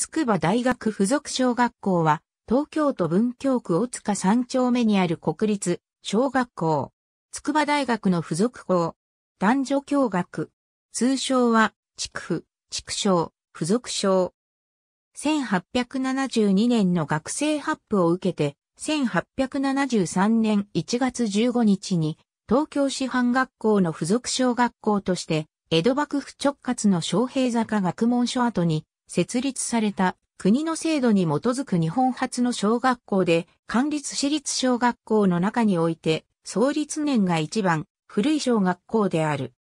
筑波大学附属小学校は、東京都文京区大塚三丁目にある国立小学校。筑波大学の附属校。男女共学。通称は、区、地区小、附属小。1872年の学生発布を受けて、1873年1月15日に、東京師範学校の附属小学校として、江戸幕府直轄の昌平坂学問所跡に設立された国の制度に基づく日本初の小学校で、管立私立小学校の中において、創立年が一番古い小学校である。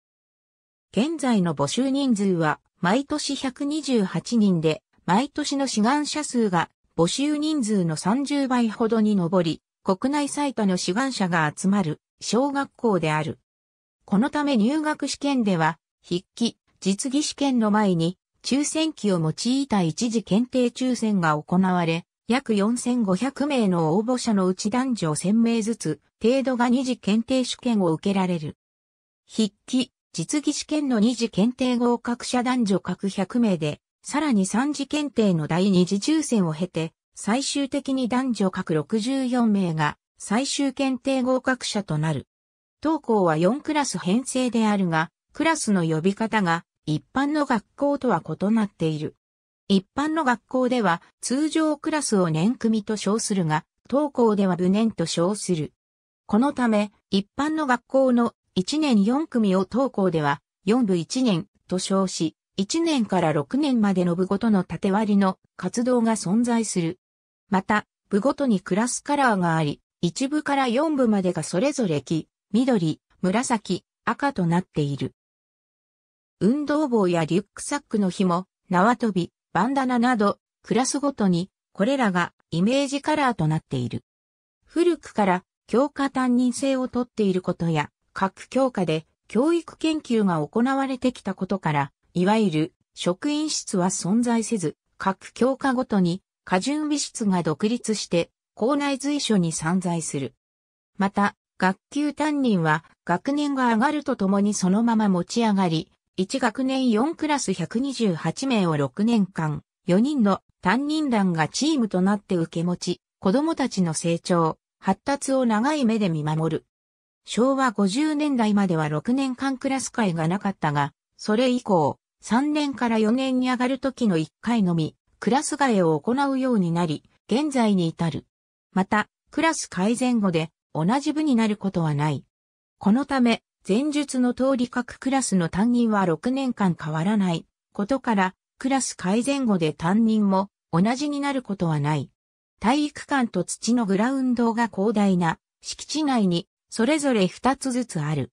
現在の募集人数は毎年128人で、毎年の志願者数が募集人数の30倍ほどに上り、国内最多の志願者が集まる小学校である。このため入学試験では、筆記、実技試験の前に抽選機を用いた一時検定抽選が行われ、約4500名の応募者のうち男女1000名ずつ、程度が二次検定試験を受けられる。筆記、実技試験の二次検定合格者男女各100名で、さらに三次検定の第二次抽選を経て、最終的に男女各64名が最終検定合格者となる。当校は4クラス編成であるが、クラスの呼び方が一般の学校とは異なっている。一般の学校では通常クラスを年組と称するが、当校では部年と称する。このため、一般の学校の1年4組を当校では4部1年と称し、1年から6年までの部ごとの縦割りの活動が存在する。また、部ごとにクラスカラーがあり、1部から4部までがそれぞれ木、緑、紫、赤となっている。運動帽やリュックサックの紐、縄跳び、バンダナなど、クラスごとに、これらがイメージカラーとなっている。古くから教科担任制をとっていることや、各教科で教育研究が行われてきたことから、いわゆる職員室は存在せず、各教科ごとに過準備室が独立して、校内随所に散在する。また、学級担任は学年が上がるとともにそのまま持ち上がり、1学年4クラス128名を6年間、4人の担任団がチームとなって受け持ち、子供たちの成長、発達を長い目で見守る。昭和50年代までは6年間クラス会がなかったが、それ以降、3年から4年に上がる時の1回のみ、クラス替えを行うようになり、現在に至る。また、クラス改善後で同じ部になることはない。このため、前述の通り各クラスの担任は6年間変わらないことから、クラス改善後で担任も同じになることはない。体育館と土のグラウンドが広大な敷地内にそれぞれ2つずつある。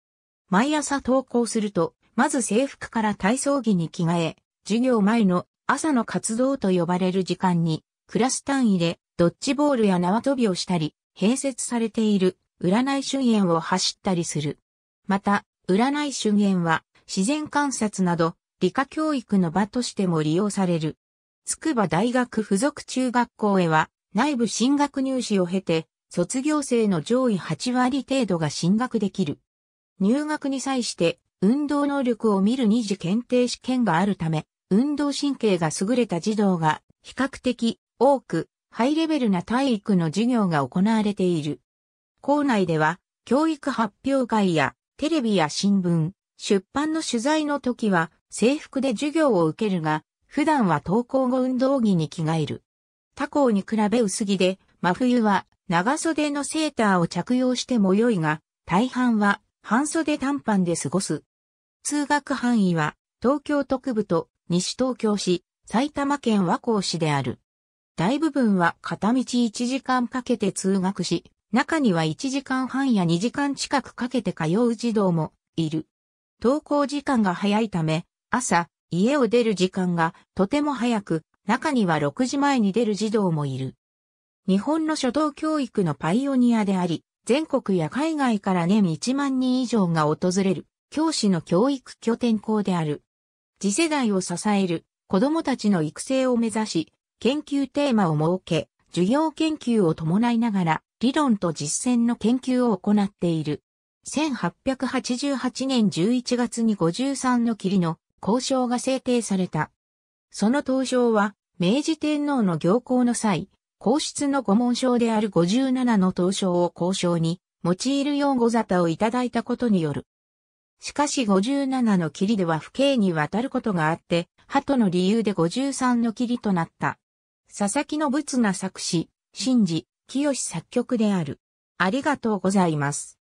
毎朝登校すると、まず制服から体操着に着替え、授業前の朝の活動と呼ばれる時間に、クラス単位でドッジボールや縄跳びをしたり、併設されている占い主演を走ったりする。また、占い修験は自然観察など理科教育の場としても利用される。筑波大学附属中学校へは内部進学入試を経て卒業生の上位8割程度が進学できる。入学に際して運動能力を見る二次検定試験があるため、運動神経が優れた児童が比較的多くハイレベルな体育の授業が行われている。校内では教育発表会やテレビや新聞、出版の取材の時は制服で授業を受けるが、普段は登校後運動着に着替える。他校に比べ薄着で、真冬は長袖のセーターを着用しても良いが、大半は半袖短パンで過ごす。通学範囲は東京特部と西東京市、埼玉県和光市である。大部分は片道1時間かけて通学し、中には1時間半や2時間近くかけて通う児童もいる。登校時間が早いため、朝、家を出る時間がとても早く、中には6時前に出る児童もいる。日本の初等教育のパイオニアであり、全国や海外から年1万人以上が訪れる、教師の教育拠点校である。次世代を支える子供たちの育成を目指し、研究テーマを設け、授業研究を伴いながら、理論と実践の研究を行っている。1888年11月に53の霧の交渉が制定された。その当初は、明治天皇の行幸の際、皇室の御紋章である57の当初を交渉に、用いるよう沙汰をいただいたことによる。しかし57の霧では不敬にわたることがあって、鳩の理由で53の霧となった。佐々木の仏が作詞、神事、清作曲である。ありがとうございます。